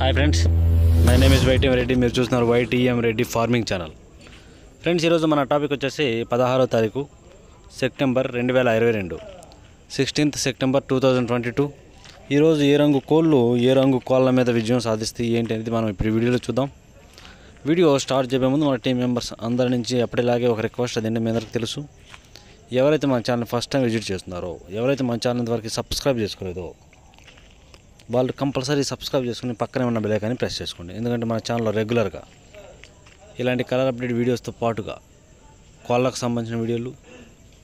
hi friends my name is YTM Reddy మీరు చూస్తున్నారు YTM Reddy farming channel friends ఈరోజు మన టాపిక్ వచ్చేసి పదహారో తారీఖు సెప్టెంబర్ రెండు వేల ఇరవై రెండు sixteenth September two thousand twenty two ఈరోజు ఏ రంగు కోళ్ళు ఏ రంగు కోళ్ళ మీద విజయం సాధిస్తే ఏంటి అనేది మనం ఇప్పుడు వీడియోలో చూద్దాం వీడియో స్టార్ట్ చేయే ముందు మన టీం మెంబర్స్ అందరి నుంచి ఎప్పటిలాగే ఒక రిక్వెస్ట్ అదండి మీ అందరికీ తెలుసు ఎవరైతే మన ఛానల్ ఫస్ట్ టైం విజిట్ చేస్తున్నారో ఎవరైతే మన ఛానల్ వరకు సబ్స్క్రైబ్ చేసుకోలేదో వాళ్ళు కంపల్సరీ సబ్స్క్రైబ్ చేసుకుని పక్కనే ఉన్న బెలైకాన్ని ప్రెస్ చేసుకోండి ఎందుకంటే మన ఛానల్లో రెగ్యులర్గా ఇలాంటి కలర్ అప్డేట్ వీడియోస్తో పాటుగా కోళ్ళకు సంబంధించిన వీడియోలు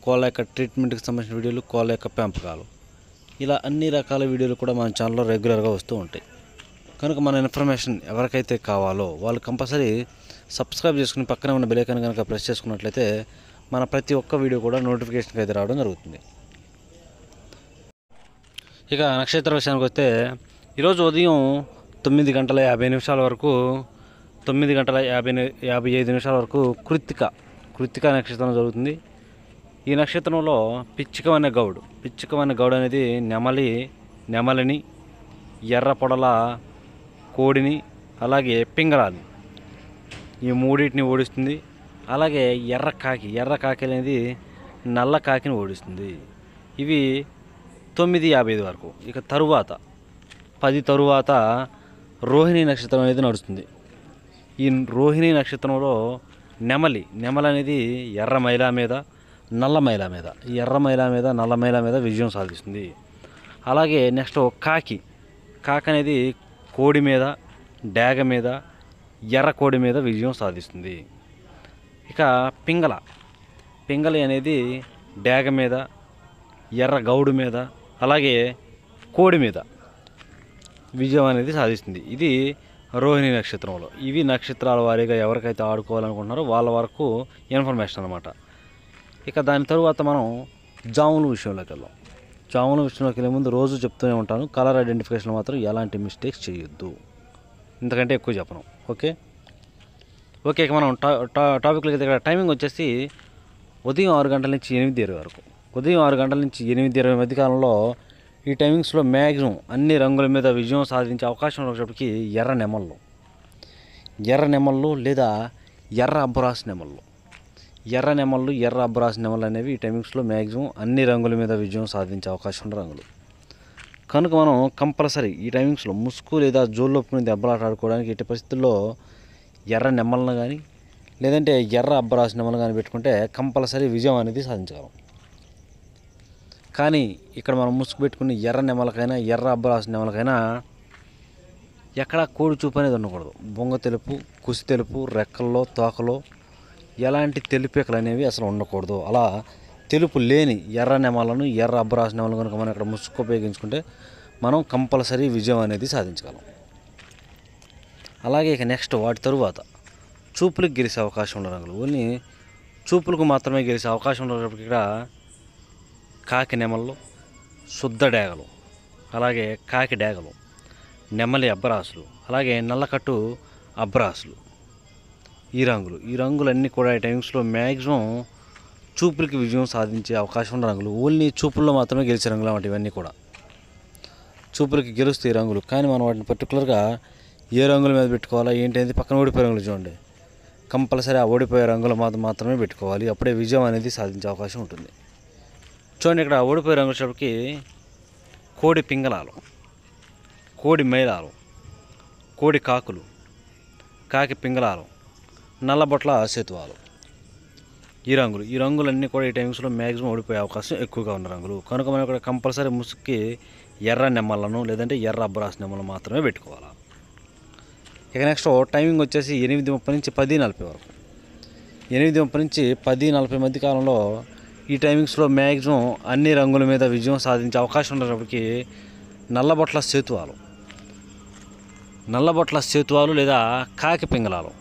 కోళ్ళ యొక్క ట్రీట్మెంట్కి సంబంధించిన వీడియోలు కోళ్ళ యొక్క పెంపకాలు ఇలా అన్ని రకాల వీడియోలు కూడా మన ఛానల్లో రెగ్యులర్గా వస్తూ ఉంటాయి కనుక మన ఇన్ఫర్మేషన్ ఎవరికైతే కావాలో వాళ్ళు కంపల్సరీ సబ్స్క్రైబ్ చేసుకుని పక్కనే ఉన్న బెలైకాన్ కనుక ప్రెస్ చేసుకున్నట్లయితే మన ప్రతి ఒక్క వీడియో కూడా నోటిఫికేషన్కి అయితే రావడం జరుగుతుంది ఇక నక్షత్ర విషయానికి వస్తే ఈరోజు ఉదయం తొమ్మిది గంటల యాభై నిమిషాల వరకు తొమ్మిది గంటల యాభై యాభై ఐదు నిమిషాల వరకు కృత్తిక కృత్తిక నక్షత్రం జరుగుతుంది ఈ నక్షత్రంలో పిచ్చుకమైన గౌడు పిచ్చుకమైన గౌడు అనేది నెమలి నెమలిని ఎర్ర పొడల కోడిని అలాగే పింగళాన్ని ఈ మూడింటిని ఓడిస్తుంది అలాగే ఎర్ర కాకి ఎర్ర కాకి అనేది నల్ల కాకిని ఓడిస్తుంది ఇవి తొమ్మిది యాభై వరకు ఇక తరువాత పది తరువాత రోహిణి నక్షత్రం అనేది నడుస్తుంది ఈ రోహిణి నక్షత్రంలో నెమలి నెమలి అనేది ఎర్ర మైల మీద నల్ల మైల మీద ఈ ఎర్ర మైల మీద నల్ల మైల మీద విజయం సాధిస్తుంది అలాగే నెక్స్ట్ కాకి కాకి అనేది కోడి మీద డాగ మీద ఎర్ర కోడి మీద విజయం సాధిస్తుంది ఇక పింగళ పింగళి అనేది డాగ మీద ఎర్ర గౌడు మీద అలాగే కోడి మీద విజయం అనేది సాధిస్తుంది ఇది రోహిణి నక్షత్రంలో ఇవి నక్షత్రాల వారీగా ఎవరికైతే ఆడుకోవాలనుకుంటున్నారో వాళ్ళ వరకు ఇన్ఫర్మేషన్ అనమాట ఇక దాని తరువాత మనం జాముల విషయంలోకి వెళ్ళాం జాముల విషయంలోకి వెళ్ళే ముందు రోజు చెప్తూనే ఉంటాను కలర్ ఐడెంటిఫికేషన్ మాత్రం ఎలాంటి మిస్టేక్స్ చేయొద్దు ఇంతకంటే ఎక్కువ చెప్పను ఓకే ఓకే ఇక మనం టా టాపిక్లకి దగ్గర టైమింగ్ వచ్చేసి ఉదయం ఆరు గంటల నుంచి ఎనిమిది ఇరవై వరకు ఉదయం ఆరు గంటల నుంచి ఎనిమిది ఇరవై మధ్య కాలంలో ఈ టైమింగ్స్లో మ్యాక్సిమం అన్ని రంగుల మీద విజయం సాధించే అవకాశం ఉన్నప్పటికీ ఎర్ర నెమళ్ళు ఎర్ర నెమళ్ళు లేదా ఎర్ర అబ్బురాస్ నెమళ్ళు ఎర్ర నెమళ్ళు ఎర్ర అబ్బురాస్ నెమళ్ళు అనేవి ఈ టైమింగ్స్లో మ్యాక్సిమం అన్ని రంగుల మీద విజయం సాధించే అవకాశం ఉన్న రంగులు కనుక మనం కంపల్సరీ ఈ టైమింగ్స్లో ముసుగు లేదా జోల్లో మీద దెబ్బలాట ఆడుకోవడానికి ఎట్టి పరిస్థితుల్లో ఎర్ర నెమ్మలను కానీ లేదంటే ఎర్ర అబ్బరాసి నెమ్మలు కానీ పెట్టుకుంటే కంపల్సరీ విజయం అనేది సాధించగలం కానీ ఇక్కడ మనం ముసుగు పెట్టుకుని ఎర్ర నెమలకైనా ఎర్ర అబ్బరాసు నెమలకైనా ఎక్కడ కోడి చూపు అనేది ఉండకూడదు బొంగ తెలుపు కుసి తెలుపు రెక్కల్లో తోకలో ఎలాంటి తెలుపేకలు అనేవి అసలు ఉండకూడదు అలా తెలుపు లేని ఎర్ర నెమలను ఎర్ర అబ్బరాసు నెమలను కనుక మనం ఇక్కడ ముసుగు ఉపయోగించుకుంటే మనం కంపల్సరీ విజయం అనేది సాధించగలం అలాగే ఇక నెక్స్ట్ వాటి తరువాత చూపులకు గెలిచే అవకాశం ఉండడం ఓన్లీ చూపులకు మాత్రమే గెలిచే అవకాశం ఉండేటప్పటికి ఇక్కడ కాకి నెమళ్ళు శుద్ధ డేగలు అలాగే కాకి డేగలు నెమలి అబ్బరాసులు అలాగే నల్లకట్టు అబ్బరాసులు ఈ రంగులు ఈ రంగులన్నీ కూడా ఈ టైమ్స్లో మ్యాక్సిమం చూపులకి విజయం సాధించే అవకాశం ఉన్న రంగులు ఓన్లీ చూపుల్లో మాత్రమే గెలిచే రంగులు అన్నమాట ఇవన్నీ కూడా చూపులకి గెలుస్తాయి ఈ రంగులు కానీ మనం వాటిని పర్టికులర్గా ఏ రంగుల మీద పెట్టుకోవాలా ఏంటి అనేది పక్కన ఓడిపోయే రంగులు చూడండి కంపల్సరీ ఆ ఓడిపోయే రంగులు మాత్రం మాత్రమే పెట్టుకోవాలి అప్పుడే విజయం అనేది సాధించే అవకాశం ఉంటుంది చూడండి ఇక్కడ ఓడిపోయి రంగు కోడి పింగళాలు కోడి మైలాలు కోడి కాకులు కాకి పింగళాలు నల్లబొట్ల సేతువాలు ఈ రంగులు ఈ రంగులన్నీ కూడా ఈ టైమ్స్లో మ్యాక్సిమం ఓడిపోయే అవకాశం ఎక్కువగా ఉన్న రంగులు కనుక మనం ఇక్కడ కంపల్సరీ ముసుక్కి ఎర్ర నెమ్మలను లేదంటే ఎర్ర అబ్బరాస్ నెమ్మలను మాత్రమే పెట్టుకోవాలి ఇక నెక్స్ట్ టైమింగ్ వచ్చేసి ఎనిమిది ముప్పై నుంచి పది నలభై వరకు ఎనిమిది ముప్పై నుంచి పది నలభై మధ్య కాలంలో ఈ టైమింగ్స్లో మ్యాక్సిమం అన్ని రంగుల మీద విజయం సాధించే అవకాశం ఉన్నప్పటికీ నల్లబొట్ల సేతువాలు నల్లబొట్ల సేతువాలు లేదా కాకి పింగళాలు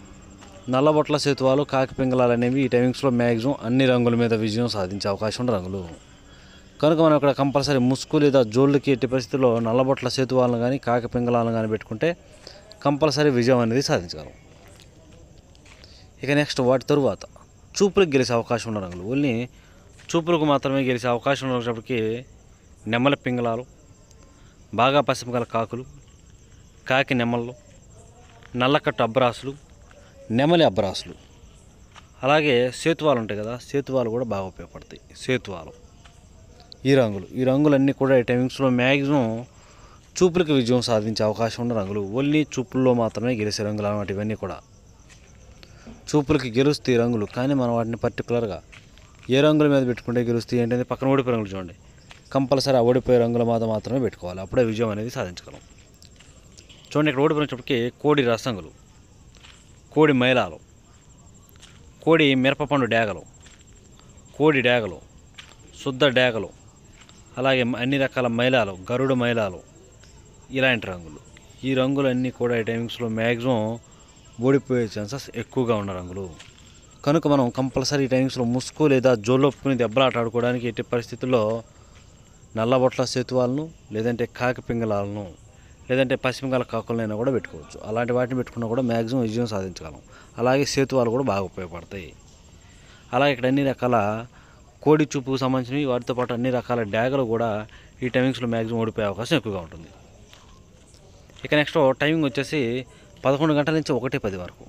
నల్లబొట్ల సేతువాలు కాకి పింగళాలు అనేవి ఈ టైమింగ్స్లో మ్యాక్సిమం అన్ని రంగుల మీద విజయం సాధించే అవకాశం ఉండే రంగులు కనుక మనం ఇక్కడ కంపల్సరీ ముసుగు లేదా జోళ్ళకి ఎట్టి పరిస్థితుల్లో నల్లబొట్ల సేతువాలను కానీ కాకి పింగళాలను కానీ పెట్టుకుంటే కంపల్సరీ విజయం అనేది సాధించగలం ఇక నెక్స్ట్ వాటి తరువాత చూపులకు గెలిచే అవకాశం ఉన్న రంగులు ఓన్లీ చూపులకు మాత్రమే గెలిచే అవకాశం ఉన్నప్పటికీ నెమ్మల పింగళాలు బాగా పసిమ గల కాకులు కాకి నెమ్మలు నల్లకట్టు అబ్బరాసులు నెమలి అబ్బరాసులు అలాగే సేతువాలు ఉంటాయి కదా సేతువాలు కూడా బాగా ఉపయోగపడతాయి సేతువాలు ఈ రంగులు ఈ రంగులన్నీ కూడా ఈ టైమింగ్స్లో మ్యాక్సిమం చూపులకు విజయం సాధించే అవకాశం ఉన్న రంగులు ఓన్లీ చూపుల్లో మాత్రమే గెలిచే రంగులు అన్నమాట ఇవన్నీ కూడా చూపులకి గెలుస్తాయి రంగులు కానీ మనం వాటిని పర్టికులర్గా ఏ రంగుల మీద పెట్టుకుంటే గెలుస్తాయి ఏంటంటే పక్కన ఓడిపోయే రంగులు చూడండి కంపల్సరీ ఆ ఓడిపోయే రంగుల మీద మాత్రమే పెట్టుకోవాలి అప్పుడే విజయం అనేది సాధించగలం చూడండి ఇక్కడ ఓడిపోయినప్పటికీ కోడి రసంగులు కోడి మైలాలు కోడి మిరపపండు డేగలు కోడి డేగలు శుద్ధ డేగలు అలాగే అన్ని రకాల మైలాలు గరుడు మైలాలు ఇలాంటి రంగులు ఈ రంగులన్నీ కూడా ఈ టైమింగ్స్లో మ్యాక్సిమం ఓడిపోయే ఛాన్సెస్ ఎక్కువగా ఉన్న రంగులు కనుక మనం కంపల్సరీ టైమింగ్స్లో ముసుగు లేదా జోలొప్పుకుని దెబ్బలాట ఆడుకోవడానికి ఎట్టి పరిస్థితుల్లో నల్లబొట్ల సేతువాలను లేదంటే పింగళాలను లేదంటే పసిపింగళ కాకులనైనా కూడా పెట్టుకోవచ్చు అలాంటి వాటిని పెట్టుకున్నా కూడా మ్యాక్సిమం విజయం సాధించగలం అలాగే సేతువాలు కూడా బాగా ఉపయోగపడతాయి అలాగే ఇక్కడ అన్ని రకాల కోడి చూపుకు సంబంధించినవి వాటితో పాటు అన్ని రకాల డ్యాగలు కూడా ఈ టైమింగ్స్లో మ్యాక్సిమం ఓడిపోయే అవకాశం ఎక్కువగా ఉంటుంది ఇక నెక్స్ట్ టైమింగ్ వచ్చేసి పదకొండు గంటల నుంచి ఒకటి పది వరకు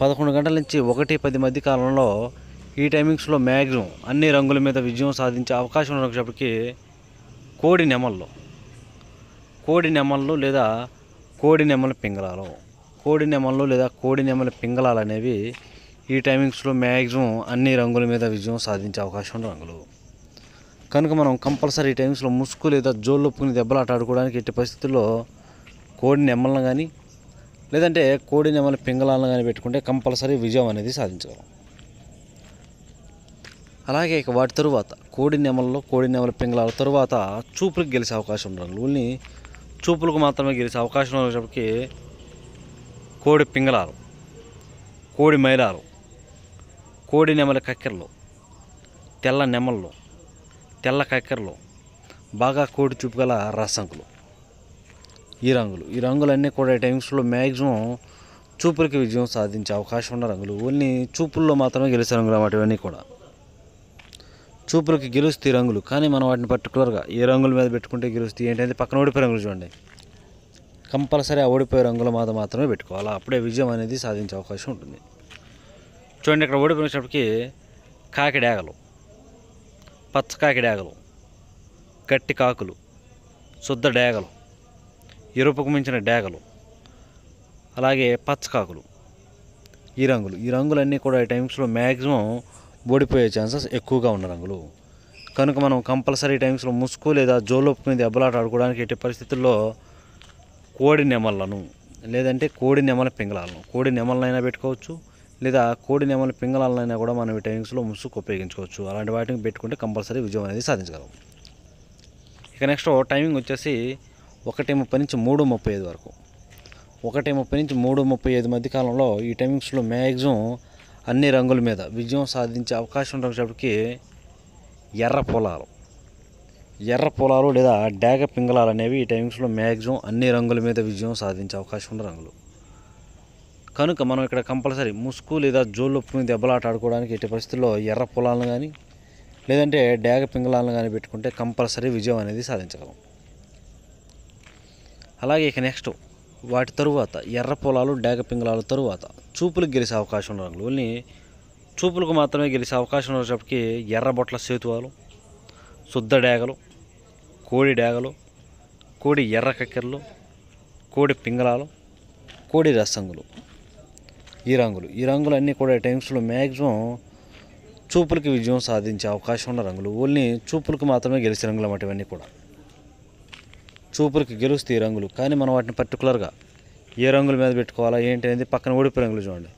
పదకొండు గంటల నుంచి ఒకటి పది మధ్య కాలంలో ఈ టైమింగ్స్లో మ్యాగ్జిమం అన్ని రంగుల మీద విజయం సాధించే అవకాశం ఉన్నప్పటికీ కోడి నెమల్లో కోడి నెమళ్ళు లేదా కోడి నెమల పింగళాలు కోడి నెమళ్ళు లేదా కోడి నెమల పింగళాలు అనేవి ఈ టైమింగ్స్లో మ్యాక్సిమం అన్ని రంగుల మీద విజయం సాధించే అవకాశం ఉన్న రంగులు కనుక మనం కంపల్సరీ ఈ టైమింగ్స్లో ముసుగు లేదా జోళ్ళు పుని దెబ్బలాట ఆడుకోవడానికి ఎట్టి పరిస్థితుల్లో కోడి నెమ్మలను కానీ లేదంటే కోడిని ఏమైనా పింగళాలను కానీ పెట్టుకుంటే కంపల్సరీ విజయం అనేది సాధించగలం అలాగే ఇక వాటి తరువాత కోడి నెమల్లో కోడి నెమల పింగళాల తరువాత చూపులకు గెలిచే అవకాశం ఉండదు ఓన్లీ చూపులకు మాత్రమే గెలిచే అవకాశం ఉన్నప్పటికి కోడి పింగళాలు కోడి మైలాలు కోడి నెమల కక్కెరలు తెల్ల నెమళ్ళు తెల్ల కక్కెరలు బాగా కోడి చూపు గల రసంకులు ఈ రంగులు ఈ రంగులన్నీ కూడా టైమ్స్లో మ్యాక్సిమం చూపులకి విజయం సాధించే అవకాశం ఉన్న రంగులు ఓన్లీ చూపుల్లో మాత్రమే గెలిచే రంగులు అన్నమాట ఇవన్నీ కూడా చూపులకి గెలుస్తాయి రంగులు కానీ మనం వాటిని పర్టికులర్గా ఏ రంగుల మీద పెట్టుకుంటే గెలుస్తాయి ఏంటంటే పక్కన ఓడిపోయే రంగులు చూడండి కంపల్సరీ ఆ ఓడిపోయే రంగుల మీద మాత్రమే పెట్టుకోవాలి అప్పుడే విజయం అనేది సాధించే అవకాశం ఉంటుంది చూడండి ఇక్కడ కాకి కాకిడాగలు పచ్చ కాకిడాగలు గట్టి కాకులు శుద్ధ డేగలు ఎరుపుకు మించిన డేగలు అలాగే పచ్చకాకులు ఈ రంగులు ఈ రంగులన్నీ కూడా ఈ టైమ్స్లో మ్యాక్సిమం ఓడిపోయే ఛాన్సెస్ ఎక్కువగా ఉన్న రంగులు కనుక మనం కంపల్సరీ టైమ్స్లో ముసుగు లేదా జోలోపు మీద ఎబ్బలాట ఆడుకోవడానికి ఎట్టి పరిస్థితుల్లో కోడి నెమలను లేదంటే కోడి నెమల పింగళాలను కోడి నెమలనైనా పెట్టుకోవచ్చు లేదా కోడి నెమల పింగళాలనైనా కూడా మనం ఈ టైమింగ్స్లో ముసుగు ఉపయోగించుకోవచ్చు అలాంటి వాటిని పెట్టుకుంటే కంపల్సరీ విజయం అనేది సాధించగలం ఇక నెక్స్ట్ టైమింగ్ వచ్చేసి ఒకటి ముప్పై నుంచి మూడు ముప్పై ఐదు వరకు ఒకటి ముప్పై నుంచి మూడు ముప్పై ఐదు మధ్య కాలంలో ఈ టైమింగ్స్లో మ్యాక్సిమం అన్ని రంగుల మీద విజయం సాధించే అవకాశం ఉండేటప్పటికి ఎర్ర పొలాలు ఎర్ర పొలాలు లేదా డేగ పింగళాలు అనేవి ఈ టైమింగ్స్లో మ్యాక్సిమం అన్ని రంగుల మీద విజయం సాధించే అవకాశం ఉన్న రంగులు కనుక మనం ఇక్కడ కంపల్సరీ ముసుగు లేదా జోళ్ళు ఒప్పుకుని దెబ్బలాట ఆడుకోవడానికి ఎట్టి పరిస్థితుల్లో ఎర్ర పొలాలను కానీ లేదంటే డేగ పింగళాలను కానీ పెట్టుకుంటే కంపల్సరీ విజయం అనేది సాధించగలం అలాగే ఇక నెక్స్ట్ వాటి తరువాత ఎర్ర పొలాలు డేగ పింగళాల తరువాత చూపులు గెలిచే అవకాశం ఉన్న రంగులు ఓన్లీ చూపులకు మాత్రమే గెలిచే అవకాశం ఉన్నప్పటికీ ఎర్ర బొట్ల సేతువాలు శుద్ధ డేగలు కోడి డేగలు కోడి ఎర్ర కక్కెరలు కోడి పింగళాలు కోడి రసంగులు ఈ రంగులు ఈ రంగులు అన్నీ కూడా టైమ్స్లో మ్యాక్సిమం చూపులకి విజయం సాధించే అవకాశం ఉన్న రంగులు ఓన్లీ చూపులకు మాత్రమే గెలిచే రంగులు ఇవన్నీ కూడా చూపులకి గెలుస్తాయి ఈ రంగులు కానీ మనం వాటిని పర్టికులర్గా ఏ రంగుల మీద పెట్టుకోవాలా ఏంటి అనేది పక్కన ఓడిపోయే రంగులు చూడండి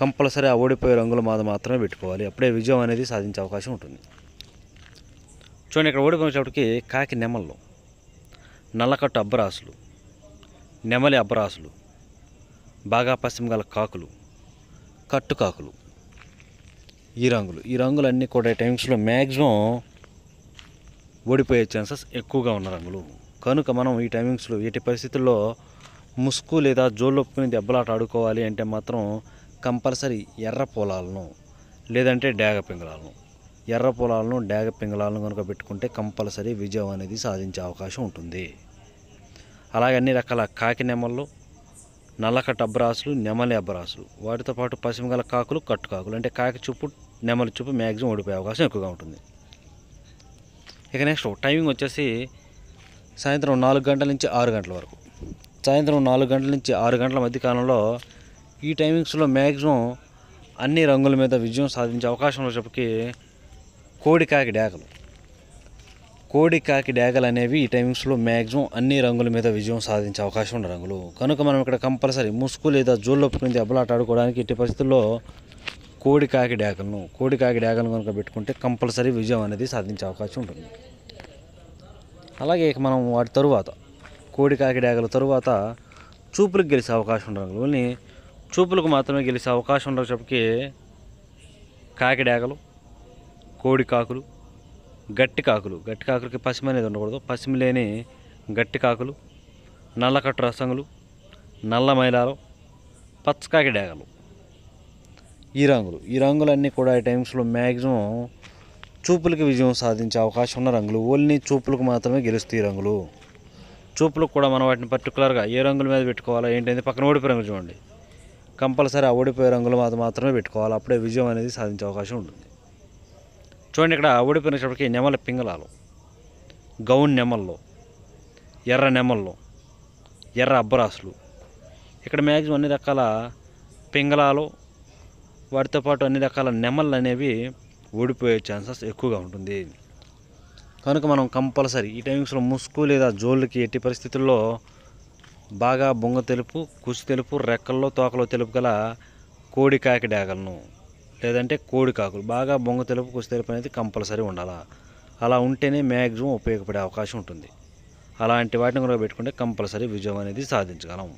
కంపల్సరీ ఆ ఓడిపోయే రంగుల మీద మాత్రమే పెట్టుకోవాలి అప్పుడే విజయం అనేది సాధించే అవకాశం ఉంటుంది చూడండి ఇక్కడ ఓడిపోయేటప్పటికి కాకి నెమళ్ళు నల్లకట్టు అబ్బరాసులు నెమలి అబ్బరాసులు బాగా పశ్చిమ గల కాకులు కట్టుకాకులు ఈ రంగులు ఈ రంగులన్నీ కూడా టైమ్స్లో మ్యాక్సిమం ఓడిపోయే ఛాన్సెస్ ఎక్కువగా ఉన్న రంగులు కనుక మనం ఈ టైమింగ్స్లో ఎట్టి పరిస్థితుల్లో ముసుగు లేదా జోళ్ళొప్పుని దెబ్బలాట ఆడుకోవాలి అంటే మాత్రం కంపల్సరీ ఎర్ర పొలాలను లేదంటే డేగ పింగళాలను ఎర్ర పొలాలను డేగ పింగళాలను కనుక పెట్టుకుంటే కంపల్సరీ విజయం అనేది సాధించే అవకాశం ఉంటుంది అలాగే అన్ని రకాల కాకి నెమళ్ళు నల్లకట్ట అబ్బరాసులు నెమలి అబ్బరాసులు వాటితో పాటు పశ్చిమగల కాకులు కట్టుకాకులు అంటే కాకి చూపు నెమలి చూపు మ్యాక్సిమం ఓడిపోయే అవకాశం ఎక్కువగా ఉంటుంది ఇక నెక్స్ట్ టైమింగ్ వచ్చేసి సాయంత్రం నాలుగు గంటల నుంచి ఆరు గంటల వరకు సాయంత్రం నాలుగు గంటల నుంచి ఆరు గంటల మధ్య కాలంలో ఈ టైమింగ్స్లో మ్యాక్సిమం అన్ని రంగుల మీద విజయం సాధించే అవకాశం కాకి కోడికాకి డేకలు కోడికాకి డేకలు అనేవి ఈ టైమింగ్స్లో మ్యాక్సిమం అన్ని రంగుల మీద విజయం సాధించే అవకాశం ఉన్న రంగులు కనుక మనం ఇక్కడ కంపల్సరీ ముసుగు లేదా జోళ్ళు ఒప్పుకుంది అబ్బలాట ఆడుకోవడానికి ఇట్టి పరిస్థితుల్లో కోడికాకి డేకలను కోడికాకి డేగలను కనుక పెట్టుకుంటే కంపల్సరీ విజయం అనేది సాధించే అవకాశం ఉంటుంది అలాగే ఇక మనం వాటి తరువాత కోడి కాకిడాగల తరువాత చూపులకు గెలిచే అవకాశం ఉండదు ఓన్లీ చూపులకు మాత్రమే గెలిచే అవకాశం ఉండదు చెప్పకి కాకిడాగలు కోడి కాకులు గట్టి కాకులు గట్టి కాకులకి పసిమి అనేది ఉండకూడదు పసిమి లేని గట్టి కాకులు నల్లకట్టు రసంగులు నల్ల మైలాలు పచ్చకాకి డాగలు ఈ రంగులు ఈ రంగులన్నీ కూడా ఈ టైమ్స్లో మ్యాక్సిమం చూపులకి విజయం సాధించే అవకాశం ఉన్న రంగులు ఓన్లీ చూపులకు మాత్రమే గెలుస్తాయి రంగులు చూపులకు కూడా మనం వాటిని పర్టికులర్గా ఏ రంగుల మీద పెట్టుకోవాలా ఏంటంటే పక్కన ఓడిపోయే రంగులు చూడండి కంపల్సరీ ఆ ఓడిపోయే రంగులు మాత్రం మాత్రమే పెట్టుకోవాలి అప్పుడే విజయం అనేది సాధించే అవకాశం ఉంటుంది చూడండి ఇక్కడ ఓడిపోయినప్పటికీ నెమల పింగళాలు గౌన్ నెమల్లో ఎర్ర నెమల్లో ఎర్ర అబ్బరాసులు ఇక్కడ మ్యాక్సిమం అన్ని రకాల పింగళాలు వాటితో పాటు అన్ని రకాల నెమళ్ళు అనేవి ఓడిపోయే ఛాన్సెస్ ఎక్కువగా ఉంటుంది కనుక మనం కంపల్సరీ ఈ టైమింగ్స్లో ముసుగు లేదా జోళ్ళకి ఎట్టి పరిస్థితుల్లో బాగా బొంగ తెలుపు కుసి తెలుపు రెక్కల్లో తోకలో తెలుపు గల కోడి కాకి డాగలను లేదంటే కోడి కాకులు బాగా బొంగ తెలుపు కుసి తెలుపు అనేది కంపల్సరీ ఉండాలా అలా ఉంటేనే మ్యాక్సిమం ఉపయోగపడే అవకాశం ఉంటుంది అలాంటి వాటిని కూడా పెట్టుకుంటే కంపల్సరీ విజయం అనేది సాధించగలం